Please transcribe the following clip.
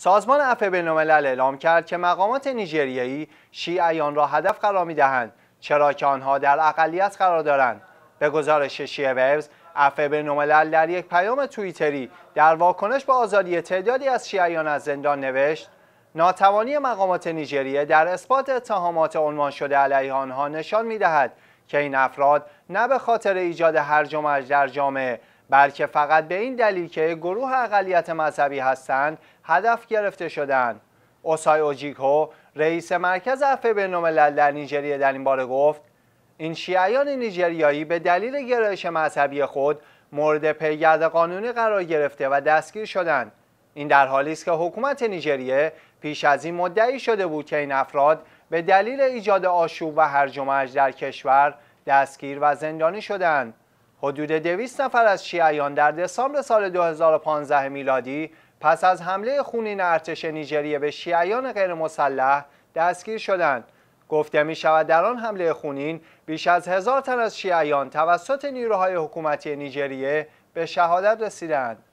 سازمان عفو بین‌الملل اعلام کرد که مقامات نیجریه‌ای شیعیان را هدف قرار می‌دهند. چرا که آنها در اقلیت قرار دارند به گزارش شیعه ویبز عفو بین‌الملل در یک پیام توییتری در واکنش به آزادی تعدادی از شیعیان از زندان نوشت ناتوانی مقامات نیجریه در اثبات اتهامات عنوان شده علیه آنها نشان می‌دهد که این افراد نه به خاطر ایجاد هرج و مرج در جامعه بلکه فقط به این دلیل که گروه اقلیت مذهبی هستند هدف گرفته شدند اوسای اوجیکو رئیس مرکز به بینالملل در نیجریه در این باره گفت این شیعیان نیجریایی به دلیل گرایش مذهبی خود مورد پیگرد قانونی قرار گرفته و دستگیر شدند این در حالی است که حکومت نیجریه پیش از این مدعی شده بود که این افراد به دلیل ایجاد آشوب و هرج و در کشور دستگیر و زندانی شدند حدود 200 نفر از شیعیان در دسامبر سال 2015 میلادی پس از حمله خونین ارتش نیجریه به شیعیان غیر مسلح دستگیر شدند. گفته می شود در آن حمله خونین بیش از هزار تن از شیعیان توسط نیروهای حکومتی نیجریه به شهادت رسیدند.